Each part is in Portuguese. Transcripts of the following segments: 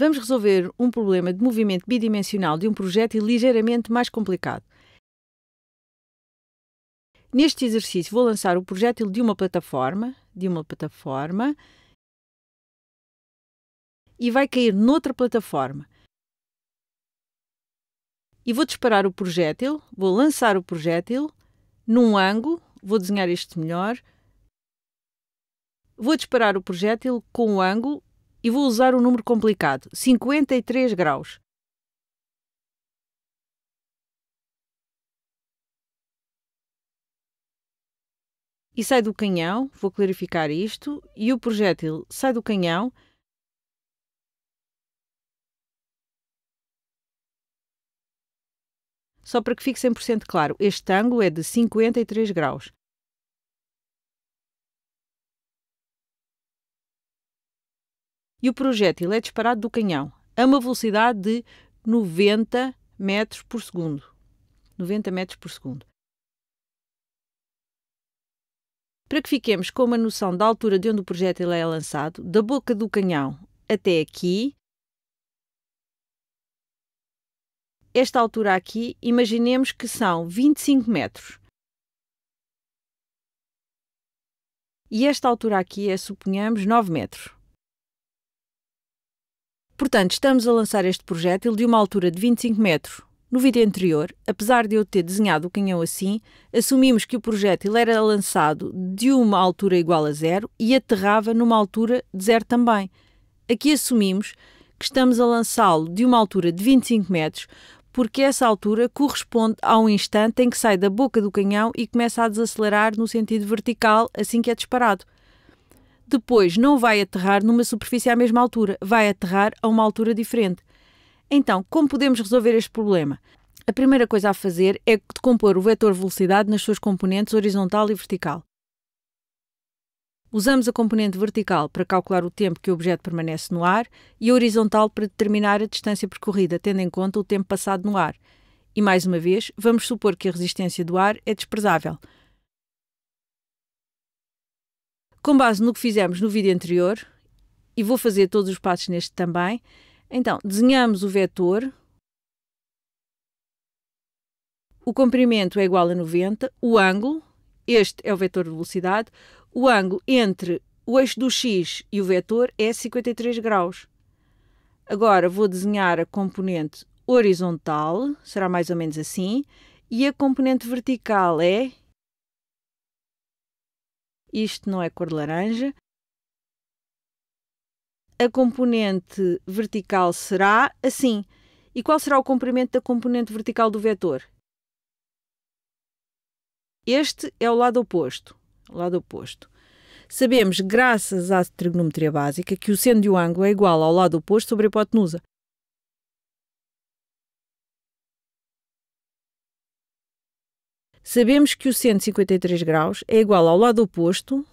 vamos resolver um problema de movimento bidimensional de um projétil ligeiramente mais complicado. Neste exercício, vou lançar o projétil de uma plataforma, de uma plataforma, e vai cair noutra plataforma. E vou disparar o projétil, vou lançar o projétil num ângulo, vou desenhar este melhor. Vou disparar o projétil com o ângulo e vou usar um número complicado: 53 graus. E sai do canhão, vou clarificar isto, e o projétil sai do canhão. Só para que fique 100% claro, este ângulo é de 53 graus. e o projétil é disparado do canhão a uma velocidade de 90 metros por segundo. 90 metros por segundo. Para que fiquemos com uma noção da altura de onde o projétil é lançado, da boca do canhão até aqui, esta altura aqui, imaginemos que são 25 metros. E esta altura aqui é, suponhamos, 9 metros. Portanto, estamos a lançar este projétil de uma altura de 25 metros. No vídeo anterior, apesar de eu ter desenhado o canhão assim, assumimos que o projétil era lançado de uma altura igual a zero e aterrava numa altura de zero também. Aqui assumimos que estamos a lançá-lo de uma altura de 25 metros, porque essa altura corresponde ao instante em que sai da boca do canhão e começa a desacelerar no sentido vertical assim que é disparado depois não vai aterrar numa superfície à mesma altura, vai aterrar a uma altura diferente. Então, como podemos resolver este problema? A primeira coisa a fazer é decompor o vetor velocidade nas suas componentes horizontal e vertical. Usamos a componente vertical para calcular o tempo que o objeto permanece no ar e a horizontal para determinar a distância percorrida, tendo em conta o tempo passado no ar. E mais uma vez, vamos supor que a resistência do ar é desprezável com base no que fizemos no vídeo anterior, e vou fazer todos os passos neste também, então desenhamos o vetor, o comprimento é igual a 90, o ângulo, este é o vetor de velocidade, o ângulo entre o eixo do x e o vetor é 53 graus. Agora vou desenhar a componente horizontal, será mais ou menos assim, e a componente vertical é isto não é cor de laranja. A componente vertical será assim. E qual será o comprimento da componente vertical do vetor? Este é o lado oposto. lado oposto. Sabemos, graças à trigonometria básica, que o seno de um ângulo é igual ao lado oposto sobre a hipotenusa. Sabemos que o 153 graus é igual ao lado oposto,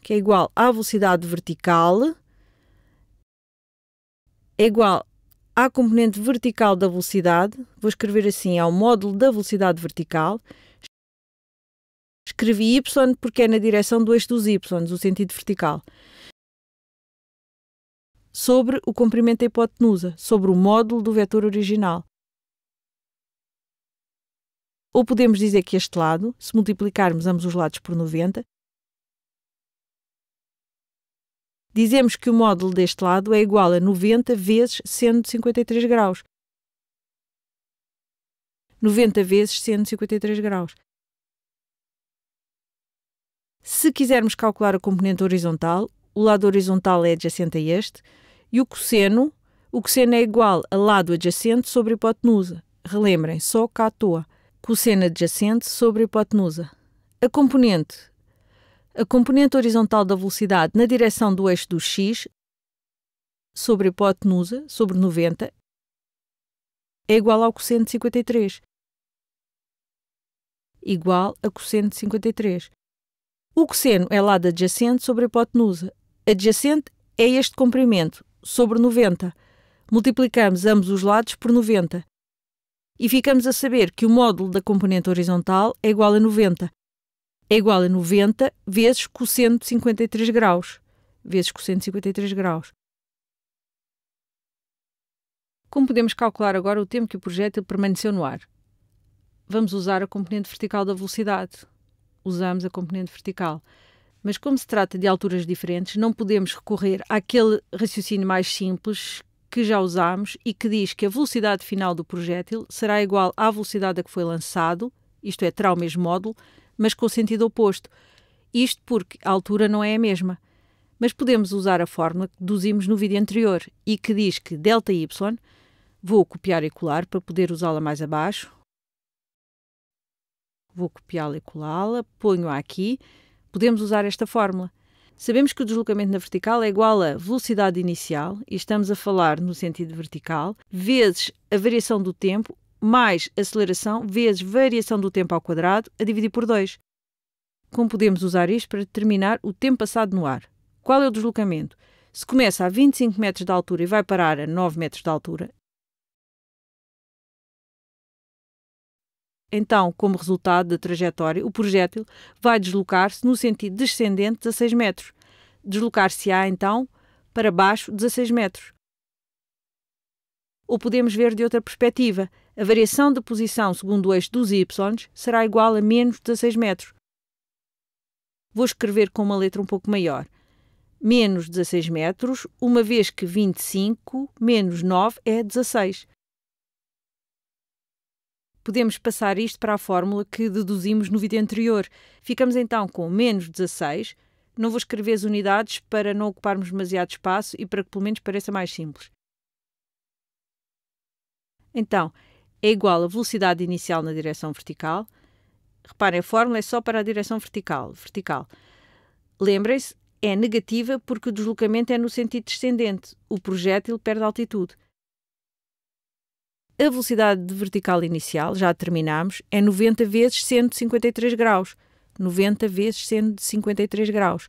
que é igual à velocidade vertical, é igual à componente vertical da velocidade, vou escrever assim, ao módulo da velocidade vertical. Escrevi y porque é na direção do eixo dos y, o sentido vertical. Sobre o comprimento da hipotenusa, sobre o módulo do vetor original. Ou podemos dizer que este lado, se multiplicarmos ambos os lados por 90, dizemos que o módulo deste lado é igual a 90 vezes 153 graus. 90 vezes 153 graus. Se quisermos calcular a componente horizontal, o lado horizontal é adjacente a este, e o cosseno, o cosseno é igual a lado adjacente sobre a hipotenusa. Relembrem, só cá à toa cosseno adjacente sobre a hipotenusa. A componente a componente horizontal da velocidade na direção do eixo do x sobre a hipotenusa, sobre 90, é igual ao cosseno de 53. Igual a cosseno de 53. O cosseno é lado adjacente sobre a hipotenusa. Adjacente é este comprimento, sobre 90. Multiplicamos ambos os lados por 90 e ficamos a saber que o módulo da componente horizontal é igual a 90. É igual a 90 vezes cosseno de 53 graus. Vezes cosseno de 53 graus. Como podemos calcular agora o tempo que o projétil permaneceu no ar? Vamos usar a componente vertical da velocidade. Usamos a componente vertical. Mas como se trata de alturas diferentes, não podemos recorrer àquele raciocínio mais simples que já usámos e que diz que a velocidade final do projétil será igual à velocidade a que foi lançado, isto é, terá o mesmo módulo, mas com sentido oposto. Isto porque a altura não é a mesma. Mas podemos usar a fórmula que deduzimos no vídeo anterior e que diz que ΔY, vou copiar e colar para poder usá-la mais abaixo, vou copiá-la e colá-la, ponho-a aqui, podemos usar esta fórmula. Sabemos que o deslocamento na vertical é igual a velocidade inicial, e estamos a falar no sentido vertical, vezes a variação do tempo, mais aceleração, vezes variação do tempo ao quadrado, a dividir por 2. Como podemos usar isto para determinar o tempo passado no ar? Qual é o deslocamento? Se começa a 25 metros de altura e vai parar a 9 metros de altura, Então, como resultado da trajetória, o projétil vai deslocar-se no sentido descendente 16 metros. Deslocar-se-á, então, para baixo 16 metros. Ou podemos ver de outra perspectiva. A variação da posição segundo o eixo dos y será igual a menos 16 metros. Vou escrever com uma letra um pouco maior. Menos 16 metros, uma vez que 25 menos 9 é 16 podemos passar isto para a fórmula que deduzimos no vídeo anterior. Ficamos então com menos 16. Não vou escrever as unidades para não ocuparmos demasiado espaço e para que pelo menos pareça mais simples. Então, é igual a velocidade inicial na direção vertical. Reparem, a fórmula é só para a direção vertical. vertical. Lembrem-se, é negativa porque o deslocamento é no sentido descendente. O projétil perde altitude a velocidade de vertical inicial, já terminamos, é 90 vezes 153 graus. 90 vezes 153 graus.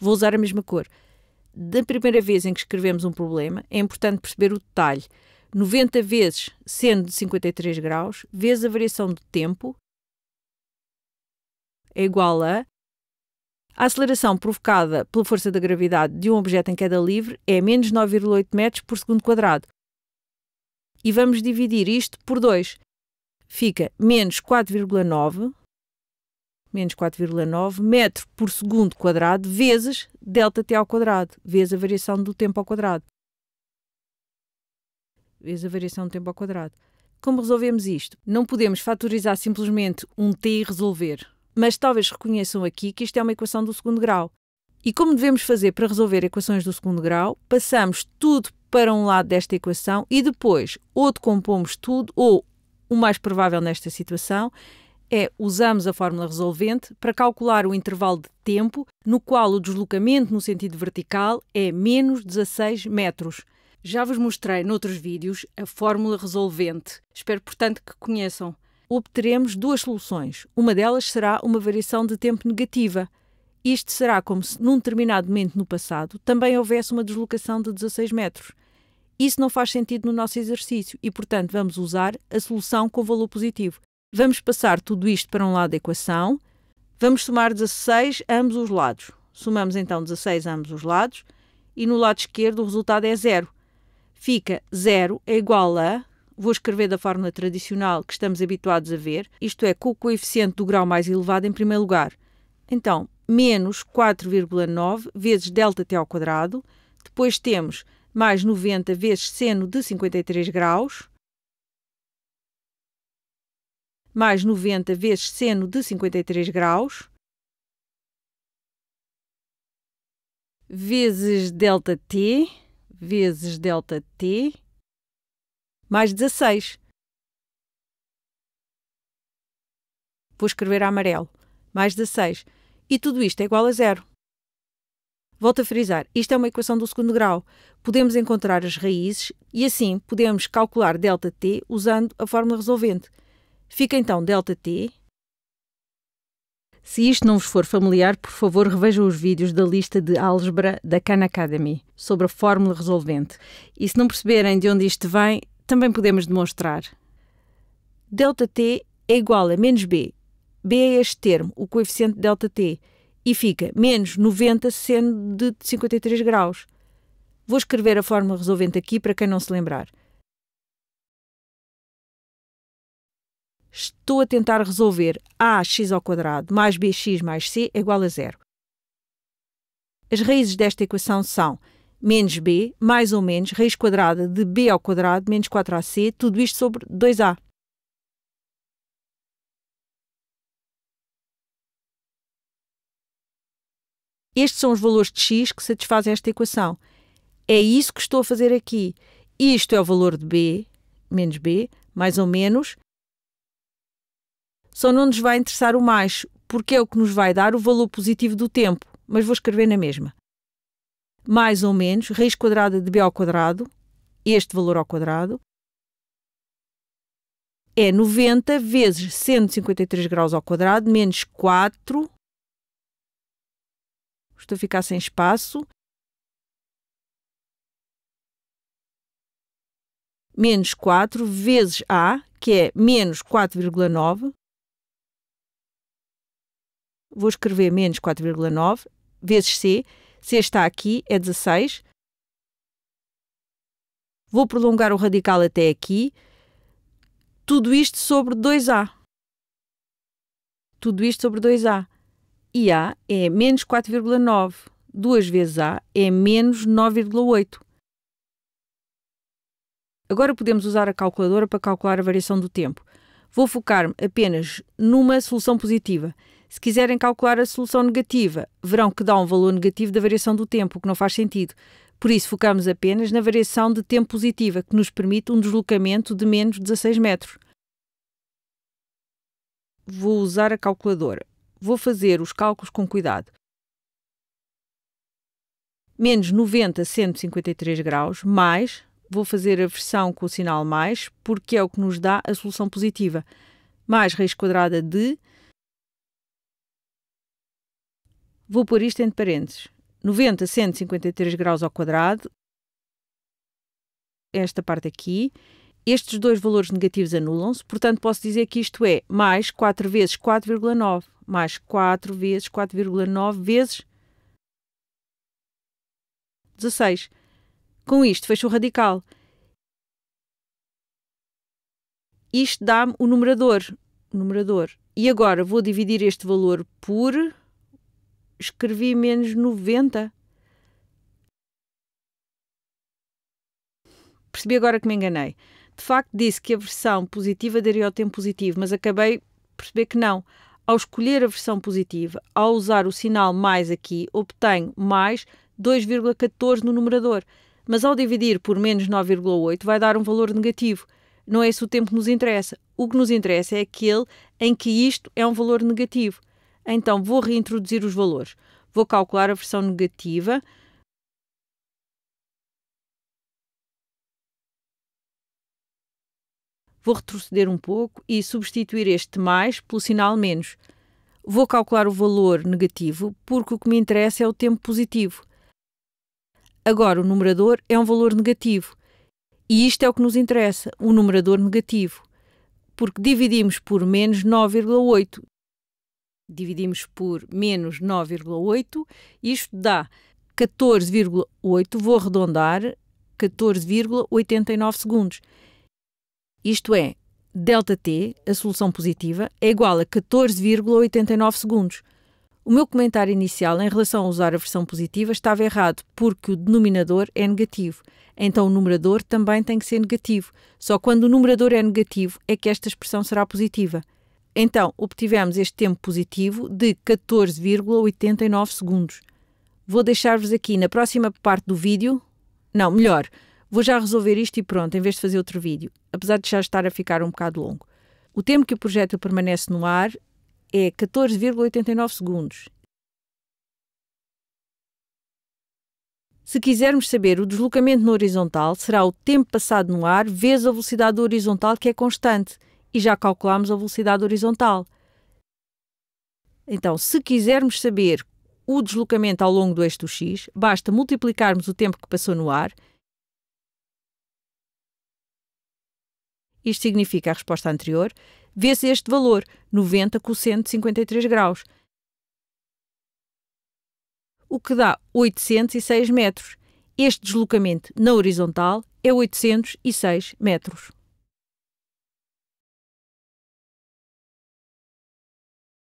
Vou usar a mesma cor. Da primeira vez em que escrevemos um problema, é importante perceber o detalhe. 90 vezes 153 graus, vezes a variação do tempo, é igual a a aceleração provocada pela força da gravidade de um objeto em queda livre é menos 9,8 metros por segundo quadrado. E vamos dividir isto por 2. Fica menos 4,9 menos 4,9 metro por segundo quadrado vezes delta t ao quadrado, vezes a variação do tempo ao quadrado. Vezes a variação do tempo ao quadrado. Como resolvemos isto? Não podemos fatorizar simplesmente um t e resolver mas talvez reconheçam aqui que isto é uma equação do segundo grau. E como devemos fazer para resolver equações do segundo grau? Passamos tudo para um lado desta equação e depois ou decompomos tudo, ou o mais provável nesta situação é usamos a fórmula resolvente para calcular o intervalo de tempo no qual o deslocamento no sentido vertical é menos 16 metros. Já vos mostrei noutros vídeos a fórmula resolvente. Espero, portanto, que conheçam obteremos duas soluções. Uma delas será uma variação de tempo negativa. Isto será como se, num determinado momento no passado, também houvesse uma deslocação de 16 metros. Isso não faz sentido no nosso exercício e, portanto, vamos usar a solução com valor positivo. Vamos passar tudo isto para um lado da equação. Vamos somar 16 a ambos os lados. Somamos então 16 a ambos os lados e no lado esquerdo o resultado é zero. Fica 0 é igual a vou escrever da forma tradicional que estamos habituados a ver, isto é, com o coeficiente do grau mais elevado em primeiro lugar. Então, menos 4,9 vezes delta t ao quadrado, depois temos mais 90 vezes seno de 53 graus, mais 90 vezes seno de 53 graus, vezes delta t, vezes delta t, mais 16. Vou escrever a amarelo, mais 16. E tudo isto é igual a zero. Volto a frisar, isto é uma equação do segundo grau. Podemos encontrar as raízes e assim podemos calcular ΔT usando a fórmula resolvente. Fica então ΔT. Se isto não vos for familiar, por favor revejam os vídeos da lista de álgebra da Khan Academy sobre a fórmula resolvente. E se não perceberem de onde isto vem, também podemos demonstrar. ΔT é igual a menos B. B é este termo, o coeficiente ΔT, e fica menos 90 seno de 53 graus. Vou escrever a fórmula resolvente aqui para quem não se lembrar. Estou a tentar resolver ax ao quadrado mais bx mais c é igual a zero. As raízes desta equação são menos b, mais ou menos raiz quadrada de b ao quadrado menos 4ac, tudo isto sobre 2a. Estes são os valores de x que satisfazem esta equação. É isso que estou a fazer aqui. Isto é o valor de b, menos b, mais ou menos. Só não nos vai interessar o mais, porque é o que nos vai dar o valor positivo do tempo, mas vou escrever na mesma mais ou menos raiz quadrada de b ao quadrado, este valor ao quadrado, é 90 vezes 153 graus ao quadrado menos 4. Estou a ficar sem espaço. Menos 4 vezes A, que é menos 4,9. Vou escrever menos 4,9 vezes C, C está aqui, é 16. Vou prolongar o radical até aqui. Tudo isto sobre 2A. Tudo isto sobre 2A. E A é menos 4,9. 2 vezes A é menos 9,8. Agora podemos usar a calculadora para calcular a variação do tempo. Vou focar-me apenas numa solução positiva. Se quiserem calcular a solução negativa, verão que dá um valor negativo da variação do tempo, o que não faz sentido. Por isso, focamos apenas na variação de tempo positiva, que nos permite um deslocamento de menos 16 metros. Vou usar a calculadora. Vou fazer os cálculos com cuidado. Menos 90 a 153 graus, mais, vou fazer a versão com o sinal mais, porque é o que nos dá a solução positiva, mais raiz quadrada de Vou pôr isto entre parênteses. 90 a 153 graus ao quadrado. Esta parte aqui. Estes dois valores negativos anulam-se, portanto posso dizer que isto é mais 4 vezes 4,9, mais 4 vezes 4,9 vezes 16. Com isto fecho o radical. Isto dá-me o numerador. O numerador. E agora vou dividir este valor por escrevi menos 90. Percebi agora que me enganei. De facto, disse que a versão positiva daria o tempo positivo, mas acabei perceber que não. Ao escolher a versão positiva, ao usar o sinal mais aqui, obtenho mais 2,14 no numerador, mas ao dividir por menos 9,8 vai dar um valor negativo. Não é esse o tempo que nos interessa. O que nos interessa é aquele em que isto é um valor negativo. Então vou reintroduzir os valores. Vou calcular a versão negativa. Vou retroceder um pouco e substituir este mais pelo sinal menos. Vou calcular o valor negativo porque o que me interessa é o tempo positivo. Agora, o numerador é um valor negativo. E isto é o que nos interessa, o numerador negativo. Porque dividimos por menos 9,8 dividimos por menos 9,8, isto dá 14,8, vou arredondar, 14,89 segundos. Isto é, ΔT, a solução positiva, é igual a 14,89 segundos. O meu comentário inicial em relação a usar a versão positiva estava errado, porque o denominador é negativo. Então o numerador também tem que ser negativo. Só quando o numerador é negativo é que esta expressão será positiva. Então, obtivemos este tempo positivo de 14,89 segundos. Vou deixar-vos aqui na próxima parte do vídeo. Não, melhor, vou já resolver isto e pronto, em vez de fazer outro vídeo, apesar de já estar a ficar um bocado longo. O tempo que o projétil permanece no ar é 14,89 segundos. Se quisermos saber o deslocamento no horizontal, será o tempo passado no ar vezes a velocidade horizontal que é constante e já calculámos a velocidade horizontal. Então, se quisermos saber o deslocamento ao longo do eixo do x, basta multiplicarmos o tempo que passou no ar. Isto significa a resposta anterior, vê-se este valor, 90 cosseno 53 graus, o que dá 806 metros. Este deslocamento na horizontal é 806 metros.